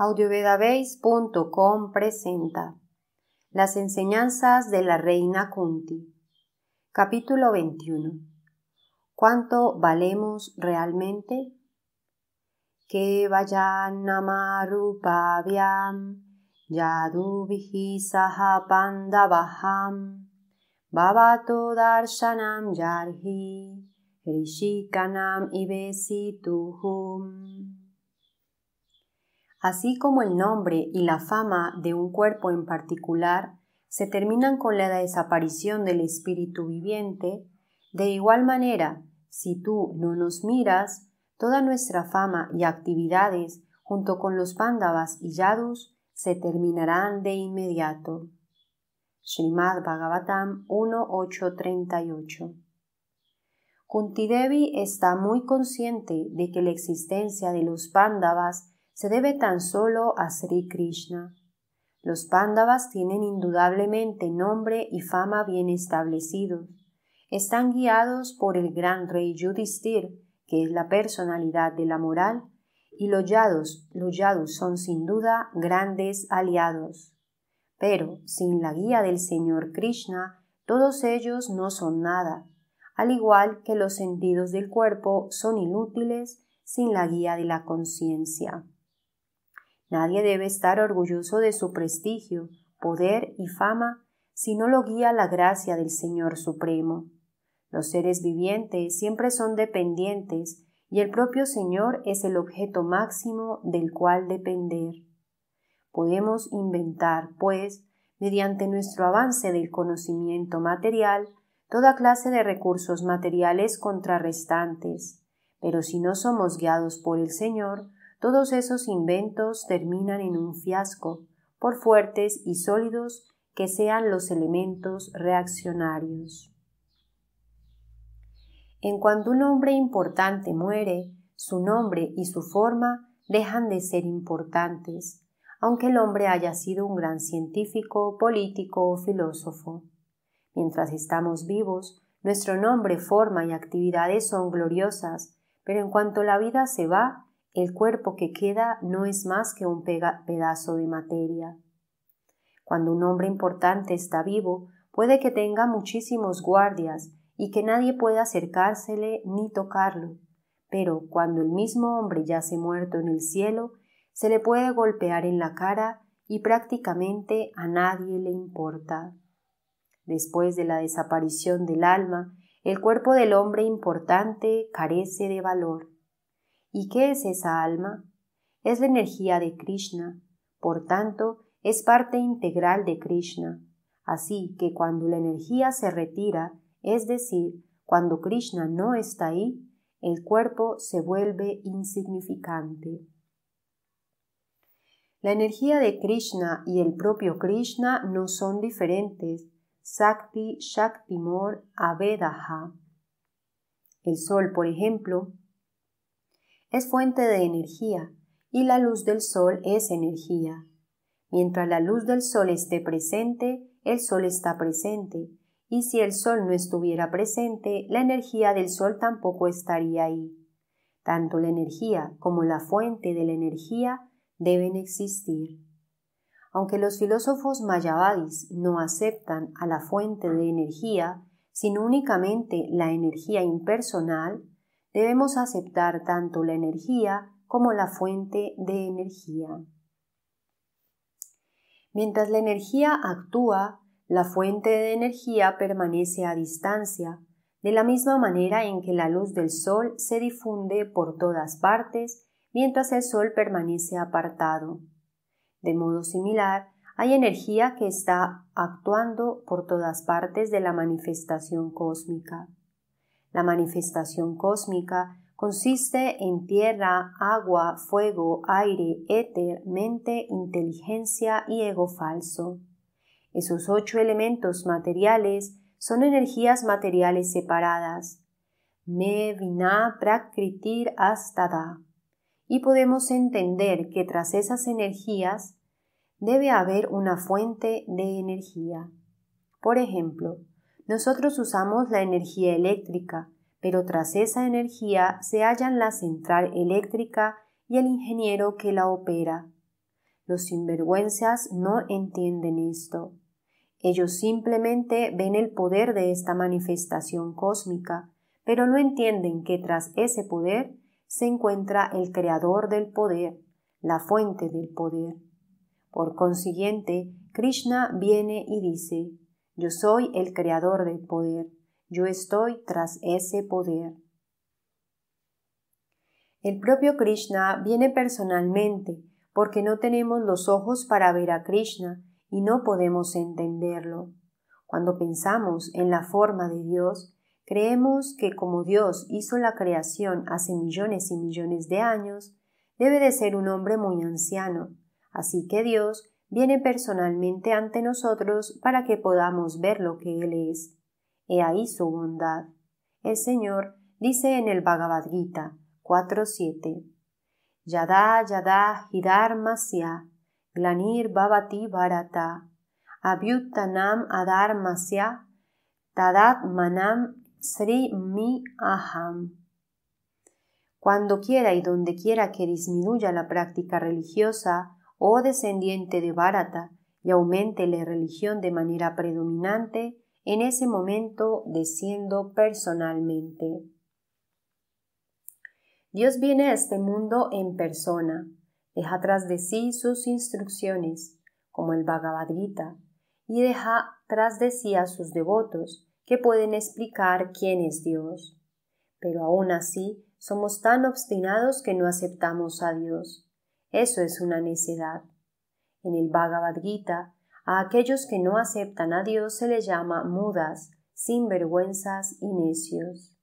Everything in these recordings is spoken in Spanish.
audiovedabase.com presenta Las enseñanzas de la Reina Kunti. Capítulo 21. ¿Cuánto valemos realmente? Que vayanamarupavyam panda pandavaham babato darshanam yarhi rishikanam ibesituhum así como el nombre y la fama de un cuerpo en particular, se terminan con la desaparición del espíritu viviente, de igual manera, si tú no nos miras, toda nuestra fama y actividades, junto con los pándavas y yadus, se terminarán de inmediato. Srimad Bhagavatam 1.838 Kuntidevi está muy consciente de que la existencia de los pándavas se debe tan solo a Sri Krishna. Los Pandavas tienen indudablemente nombre y fama bien establecidos. Están guiados por el gran rey Yudhisthir, que es la personalidad de la moral, y los Yadus, los Yadus son sin duda grandes aliados. Pero sin la guía del Señor Krishna, todos ellos no son nada, al igual que los sentidos del cuerpo son inútiles sin la guía de la conciencia. Nadie debe estar orgulloso de su prestigio, poder y fama si no lo guía la gracia del Señor Supremo. Los seres vivientes siempre son dependientes y el propio Señor es el objeto máximo del cual depender. Podemos inventar, pues, mediante nuestro avance del conocimiento material, toda clase de recursos materiales contrarrestantes, pero si no somos guiados por el Señor, todos esos inventos terminan en un fiasco, por fuertes y sólidos que sean los elementos reaccionarios. En cuanto un hombre importante muere, su nombre y su forma dejan de ser importantes, aunque el hombre haya sido un gran científico, político o filósofo. Mientras estamos vivos, nuestro nombre, forma y actividades son gloriosas, pero en cuanto la vida se va, el cuerpo que queda no es más que un pedazo de materia. Cuando un hombre importante está vivo, puede que tenga muchísimos guardias y que nadie pueda acercársele ni tocarlo, pero cuando el mismo hombre yace muerto en el cielo, se le puede golpear en la cara y prácticamente a nadie le importa. Después de la desaparición del alma, el cuerpo del hombre importante carece de valor. ¿Y qué es esa alma? Es la energía de Krishna, por tanto, es parte integral de Krishna. Así que cuando la energía se retira, es decir, cuando Krishna no está ahí, el cuerpo se vuelve insignificante. La energía de Krishna y el propio Krishna no son diferentes. Sakti Shaktimor Avedaha. El sol, por ejemplo, es fuente de energía y la luz del sol es energía. Mientras la luz del sol esté presente, el sol está presente, y si el sol no estuviera presente, la energía del sol tampoco estaría ahí. Tanto la energía como la fuente de la energía deben existir. Aunque los filósofos mayavadis no aceptan a la fuente de energía, sino únicamente la energía impersonal, debemos aceptar tanto la energía como la fuente de energía. Mientras la energía actúa, la fuente de energía permanece a distancia, de la misma manera en que la luz del sol se difunde por todas partes mientras el sol permanece apartado. De modo similar, hay energía que está actuando por todas partes de la manifestación cósmica. La manifestación cósmica consiste en tierra, agua, fuego, aire, éter, mente, inteligencia y ego falso. Esos ocho elementos materiales son energías materiales separadas. Me vina prakritir astada. Y podemos entender que tras esas energías debe haber una fuente de energía. Por ejemplo, nosotros usamos la energía eléctrica, pero tras esa energía se hallan la central eléctrica y el ingeniero que la opera. Los sinvergüenzas no entienden esto. Ellos simplemente ven el poder de esta manifestación cósmica, pero no entienden que tras ese poder se encuentra el creador del poder, la fuente del poder. Por consiguiente, Krishna viene y dice, yo soy el creador del poder. Yo estoy tras ese poder. El propio Krishna viene personalmente porque no tenemos los ojos para ver a Krishna y no podemos entenderlo. Cuando pensamos en la forma de Dios, creemos que como Dios hizo la creación hace millones y millones de años, debe de ser un hombre muy anciano. Así que Dios viene personalmente ante nosotros para que podamos ver lo que Él es. He ahí su bondad. El Señor dice en el Bhagavad Gita 4.7 Yada yada hidar masya glanir bhavati bharata abyuttanam adar masya tadat manam sri mi aham Cuando quiera y donde quiera que disminuya la práctica religiosa, o descendiente de Bharata, y aumente la religión de manera predominante, en ese momento desciendo personalmente. Dios viene a este mundo en persona, deja tras de sí sus instrucciones, como el Bhagavad Gita, y deja tras de sí a sus devotos, que pueden explicar quién es Dios. Pero aún así, somos tan obstinados que no aceptamos a Dios. Eso es una necedad. En el Bhagavad Gita, a aquellos que no aceptan a Dios se les llama mudas, sinvergüenzas y necios.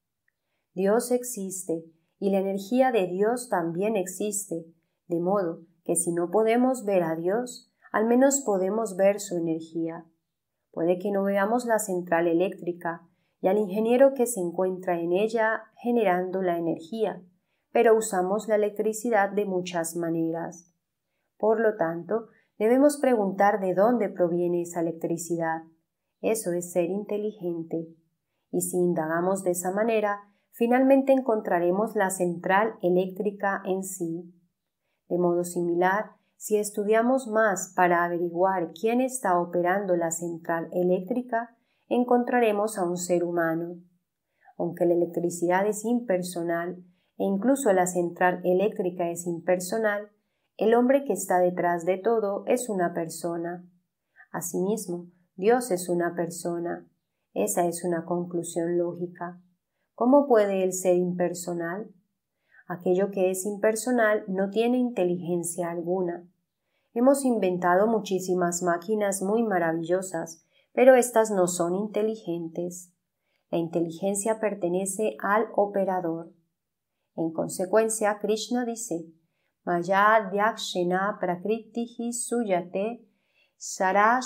Dios existe y la energía de Dios también existe, de modo que si no podemos ver a Dios, al menos podemos ver su energía. Puede que no veamos la central eléctrica y al ingeniero que se encuentra en ella generando la energía, pero usamos la electricidad de muchas maneras. Por lo tanto, debemos preguntar de dónde proviene esa electricidad. Eso es ser inteligente. Y si indagamos de esa manera, finalmente encontraremos la central eléctrica en sí. De modo similar, si estudiamos más para averiguar quién está operando la central eléctrica, encontraremos a un ser humano. Aunque la electricidad es impersonal, e incluso la central eléctrica es impersonal, el hombre que está detrás de todo es una persona. Asimismo, Dios es una persona. Esa es una conclusión lógica. ¿Cómo puede él ser impersonal? Aquello que es impersonal no tiene inteligencia alguna. Hemos inventado muchísimas máquinas muy maravillosas, pero estas no son inteligentes. La inteligencia pertenece al operador. En consecuencia, Krishna dice, Maya Dyakshena Prakritihi Suyate Shara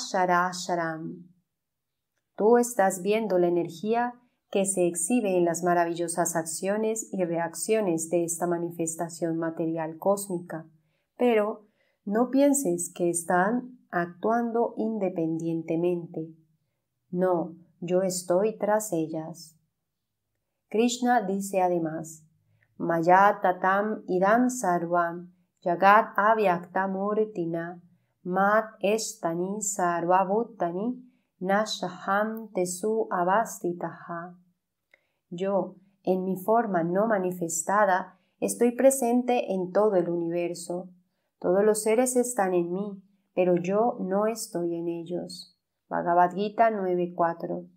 Tú estás viendo la energía que se exhibe en las maravillosas acciones y reacciones de esta manifestación material cósmica, pero no pienses que están actuando independientemente. No, yo estoy tras ellas. Krishna dice además, Mayat tatam idam sarvam yagat Murtina, mat estani sarvabhutani nashaham tesu avastitaha. Yo, en mi forma no manifestada, estoy presente en todo el universo. Todos los seres están en mí, pero yo no estoy en ellos. Bhagavad Gita 9.4.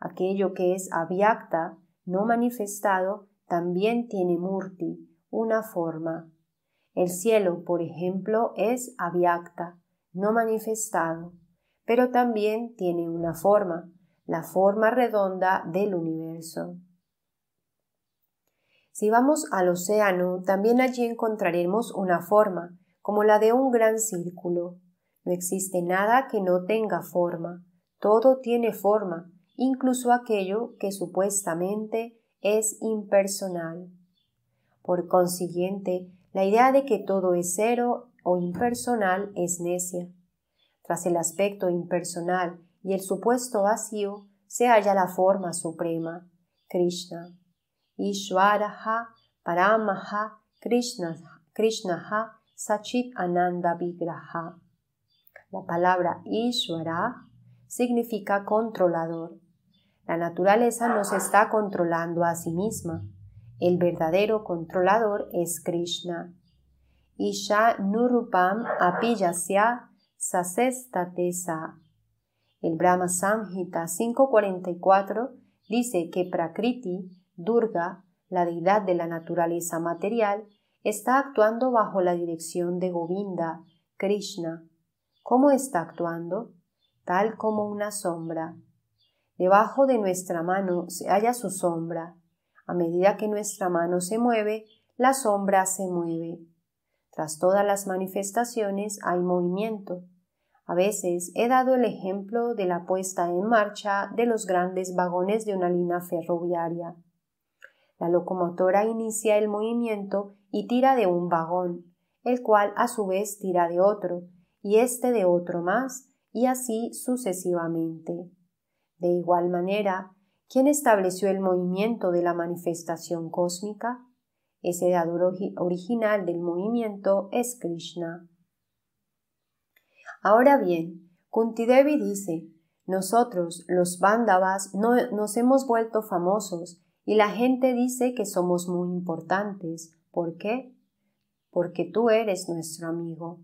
Aquello que es avyakta, no manifestado, también tiene Murti, una forma. El cielo, por ejemplo, es avyakta, no manifestado, pero también tiene una forma, la forma redonda del universo. Si vamos al océano, también allí encontraremos una forma, como la de un gran círculo. No existe nada que no tenga forma, todo tiene forma, incluso aquello que supuestamente es impersonal. Por consiguiente, la idea de que todo es cero o impersonal es necia. Tras el aspecto impersonal y el supuesto vacío se halla la forma suprema, Krishna. Ishvaraha Paramaha Krishna, Krishnaha Sachit Ananda Vigraha. La palabra Ishvara significa controlador la naturaleza nos está controlando a sí misma. El verdadero controlador es Krishna. Isha Nurupam Apiyasya Sasestatesa. El Brahma Samhita 544 dice que Prakriti, Durga, la deidad de la naturaleza material, está actuando bajo la dirección de Govinda, Krishna. ¿Cómo está actuando? Tal como una sombra. Debajo de nuestra mano se halla su sombra. A medida que nuestra mano se mueve, la sombra se mueve. Tras todas las manifestaciones hay movimiento. A veces he dado el ejemplo de la puesta en marcha de los grandes vagones de una línea ferroviaria. La locomotora inicia el movimiento y tira de un vagón, el cual a su vez tira de otro, y este de otro más, y así sucesivamente. De igual manera, ¿quién estableció el movimiento de la manifestación cósmica? Ese dador original del movimiento es Krishna. Ahora bien, Kuntidevi dice, nosotros, los Vandavas, no, nos hemos vuelto famosos y la gente dice que somos muy importantes. ¿Por qué? Porque tú eres nuestro amigo.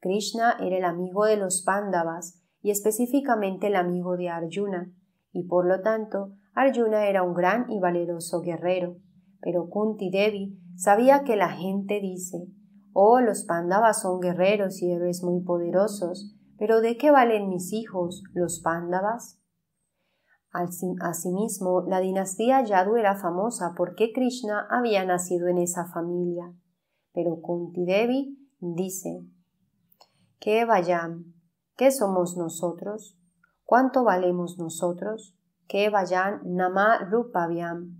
Krishna era el amigo de los Pandavas, y específicamente el amigo de Arjuna, y por lo tanto Arjuna era un gran y valeroso guerrero. Pero Kunti Devi sabía que la gente dice Oh, los Pándavas son guerreros y héroes muy poderosos, pero ¿de qué valen mis hijos, los Pándavas? Asimismo, la dinastía Yadu era famosa porque Krishna había nacido en esa familia. Pero Kunti Devi dice: Que vayam, ¿Qué somos nosotros? ¿Cuánto valemos nosotros? Que vayan nama Rupaviam.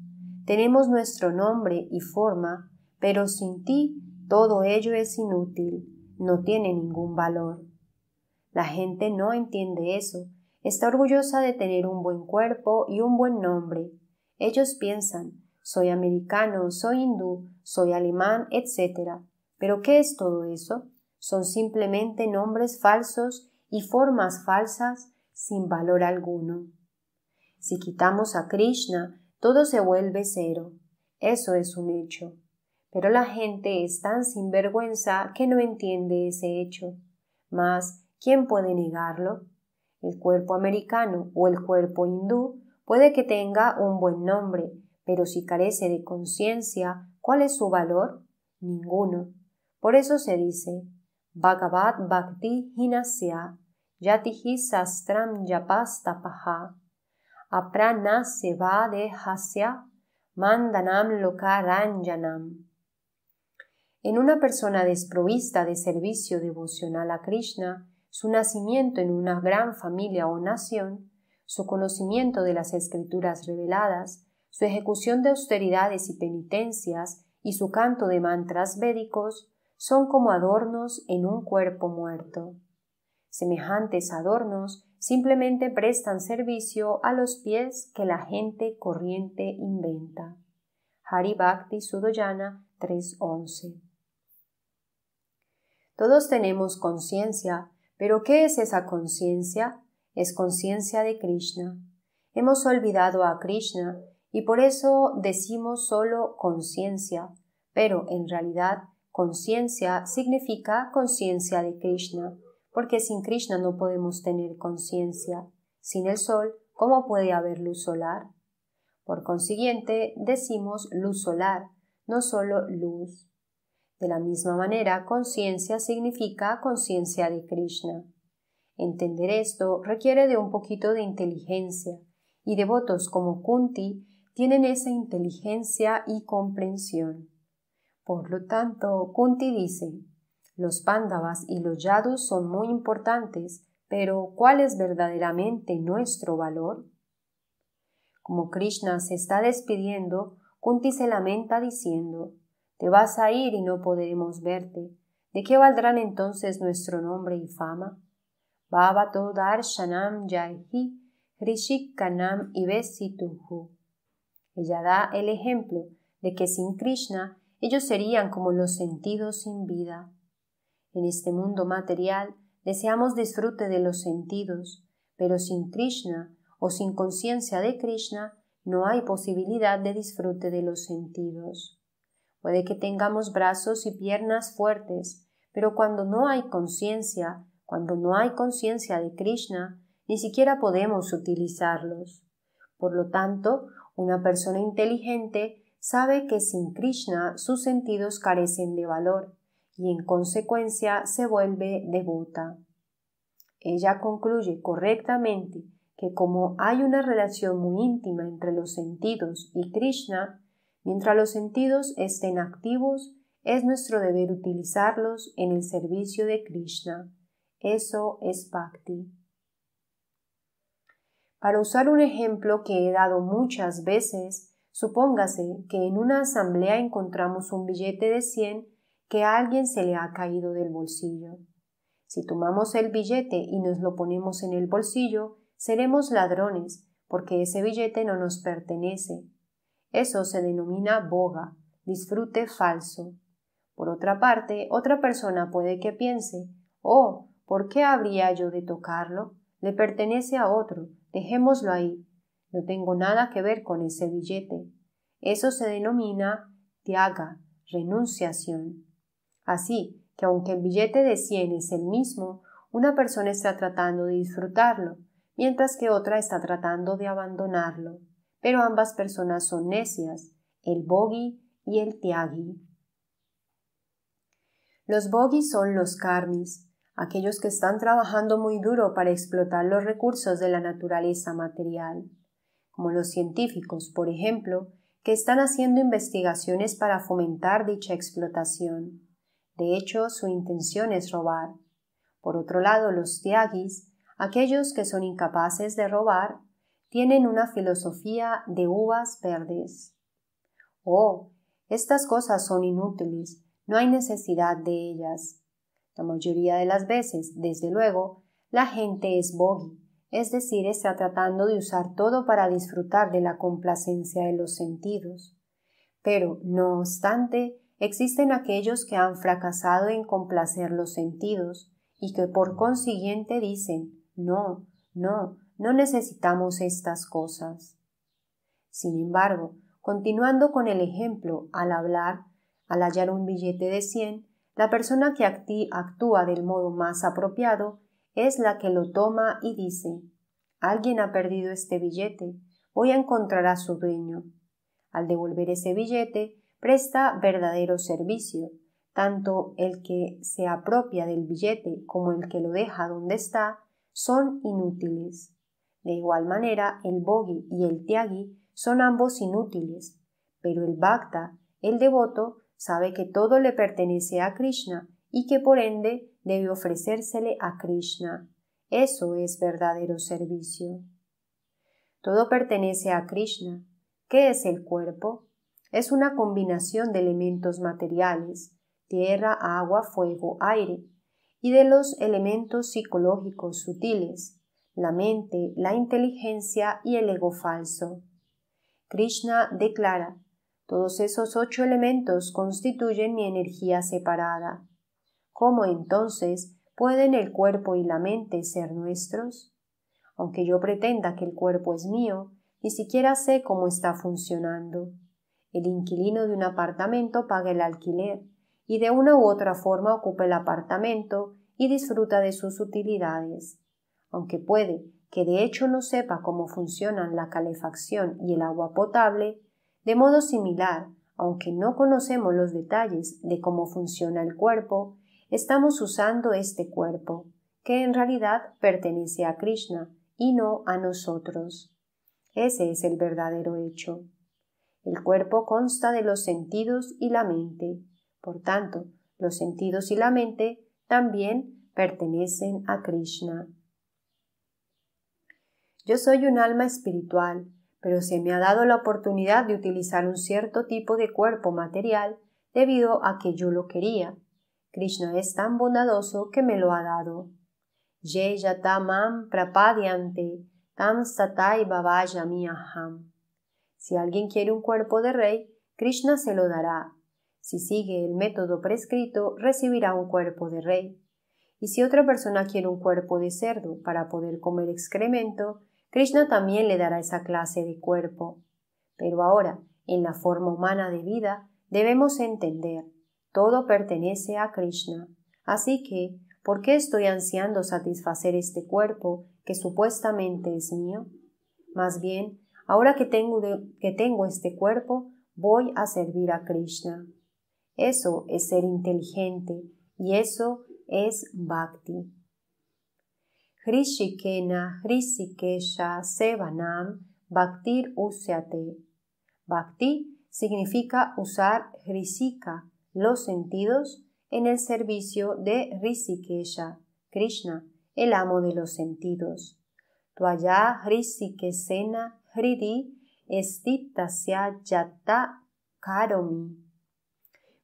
Tenemos nuestro nombre y forma, pero sin ti todo ello es inútil, no tiene ningún valor. La gente no entiende eso. Está orgullosa de tener un buen cuerpo y un buen nombre. Ellos piensan, soy americano, soy hindú, soy alemán, etc. Pero ¿qué es todo eso? Son simplemente nombres falsos y formas falsas sin valor alguno. Si quitamos a Krishna, todo se vuelve cero. Eso es un hecho. Pero la gente es tan sinvergüenza que no entiende ese hecho. Mas, ¿quién puede negarlo? El cuerpo americano o el cuerpo hindú puede que tenga un buen nombre, pero si carece de conciencia, ¿cuál es su valor? Ninguno. Por eso se dice Bhagavad Bhakti Hinasya Yatihi sastram va Aprana hasya mandanam lokaranjanam. En una persona desprovista de servicio devocional a Krishna, su nacimiento en una gran familia o nación, su conocimiento de las escrituras reveladas, su ejecución de austeridades y penitencias y su canto de mantras védicos son como adornos en un cuerpo muerto. Semejantes adornos simplemente prestan servicio a los pies que la gente corriente inventa. Hari Bhakti Sudoyana 3.11 Todos tenemos conciencia, pero ¿qué es esa conciencia? Es conciencia de Krishna. Hemos olvidado a Krishna y por eso decimos solo conciencia, pero en realidad conciencia significa conciencia de Krishna porque sin Krishna no podemos tener conciencia. Sin el sol, ¿cómo puede haber luz solar? Por consiguiente, decimos luz solar, no solo luz. De la misma manera, conciencia significa conciencia de Krishna. Entender esto requiere de un poquito de inteligencia, y devotos como Kunti tienen esa inteligencia y comprensión. Por lo tanto, Kunti dice, los pándavas y los yadus son muy importantes, pero ¿cuál es verdaderamente nuestro valor? Como Krishna se está despidiendo, Kunti se lamenta diciendo, Te vas a ir y no podremos verte. ¿De qué valdrán entonces nuestro nombre y fama? Bhavato Darshanam Jaihi y Ella da el ejemplo de que sin Krishna ellos serían como los sentidos sin vida. En este mundo material deseamos disfrute de los sentidos, pero sin Krishna o sin conciencia de Krishna no hay posibilidad de disfrute de los sentidos. Puede que tengamos brazos y piernas fuertes, pero cuando no hay conciencia, cuando no hay conciencia de Krishna, ni siquiera podemos utilizarlos. Por lo tanto, una persona inteligente sabe que sin Krishna sus sentidos carecen de valor y en consecuencia se vuelve devota. Ella concluye correctamente que como hay una relación muy íntima entre los sentidos y Krishna, mientras los sentidos estén activos, es nuestro deber utilizarlos en el servicio de Krishna. Eso es bhakti. Para usar un ejemplo que he dado muchas veces, supóngase que en una asamblea encontramos un billete de 100 que a alguien se le ha caído del bolsillo. Si tomamos el billete y nos lo ponemos en el bolsillo, seremos ladrones, porque ese billete no nos pertenece. Eso se denomina boga, disfrute falso. Por otra parte, otra persona puede que piense, oh, ¿por qué habría yo de tocarlo? Le pertenece a otro, dejémoslo ahí. No tengo nada que ver con ese billete. Eso se denomina tiaga, renunciación. Así que aunque el billete de 100 es el mismo, una persona está tratando de disfrutarlo, mientras que otra está tratando de abandonarlo. Pero ambas personas son necias, el bogi y el tiagi. Los bogis son los karmis, aquellos que están trabajando muy duro para explotar los recursos de la naturaleza material, como los científicos, por ejemplo, que están haciendo investigaciones para fomentar dicha explotación hecho, su intención es robar. Por otro lado, los tiagis, aquellos que son incapaces de robar, tienen una filosofía de uvas verdes. Oh, estas cosas son inútiles, no hay necesidad de ellas. La mayoría de las veces, desde luego, la gente es bogi, es decir, está tratando de usar todo para disfrutar de la complacencia de los sentidos. Pero, no obstante, Existen aquellos que han fracasado en complacer los sentidos y que por consiguiente dicen, no, no, no necesitamos estas cosas. Sin embargo, continuando con el ejemplo, al hablar, al hallar un billete de 100, la persona que actúa del modo más apropiado es la que lo toma y dice, alguien ha perdido este billete, voy a encontrar a su dueño. Al devolver ese billete, presta verdadero servicio, tanto el que se apropia del billete como el que lo deja donde está, son inútiles. De igual manera, el bogi y el tiagi son ambos inútiles, pero el bhakta, el devoto, sabe que todo le pertenece a Krishna y que por ende debe ofrecérsele a Krishna. Eso es verdadero servicio. Todo pertenece a Krishna. ¿Qué es el cuerpo? Es una combinación de elementos materiales, tierra, agua, fuego, aire, y de los elementos psicológicos sutiles, la mente, la inteligencia y el ego falso. Krishna declara, todos esos ocho elementos constituyen mi energía separada. ¿Cómo entonces pueden el cuerpo y la mente ser nuestros? Aunque yo pretenda que el cuerpo es mío, ni siquiera sé cómo está funcionando el inquilino de un apartamento paga el alquiler y de una u otra forma ocupa el apartamento y disfruta de sus utilidades. Aunque puede que de hecho no sepa cómo funcionan la calefacción y el agua potable, de modo similar, aunque no conocemos los detalles de cómo funciona el cuerpo, estamos usando este cuerpo, que en realidad pertenece a Krishna y no a nosotros. Ese es el verdadero hecho. El cuerpo consta de los sentidos y la mente. Por tanto, los sentidos y la mente también pertenecen a Krishna. Yo soy un alma espiritual, pero se me ha dado la oportunidad de utilizar un cierto tipo de cuerpo material debido a que yo lo quería. Krishna es tan bondadoso que me lo ha dado. Yeyatamam prapadyante tam satay aham. Si alguien quiere un cuerpo de rey, Krishna se lo dará. Si sigue el método prescrito, recibirá un cuerpo de rey. Y si otra persona quiere un cuerpo de cerdo para poder comer excremento, Krishna también le dará esa clase de cuerpo. Pero ahora, en la forma humana de vida, debemos entender, todo pertenece a Krishna. Así que, ¿por qué estoy ansiando satisfacer este cuerpo que supuestamente es mío? Más bien, Ahora que tengo, que tengo este cuerpo, voy a servir a Krishna. Eso es ser inteligente y eso es bhakti. Hrishikena Hrishikesha Sevanam Bhaktir Usyate. Bhakti significa usar Hrishika, los sentidos, en el servicio de Hrishikesha, Krishna, el amo de los sentidos. Tuaya Hrishikesena Hridi Karomi.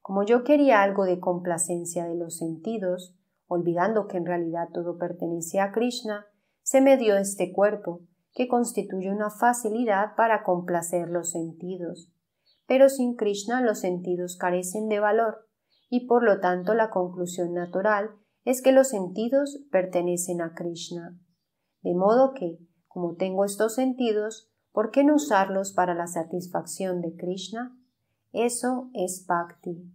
Como yo quería algo de complacencia de los sentidos, olvidando que en realidad todo pertenecía a Krishna, se me dio este cuerpo, que constituye una facilidad para complacer los sentidos. Pero sin Krishna los sentidos carecen de valor, y por lo tanto la conclusión natural es que los sentidos pertenecen a Krishna. De modo que, como tengo estos sentidos, ¿Por qué no usarlos para la satisfacción de Krishna? Eso es bhakti.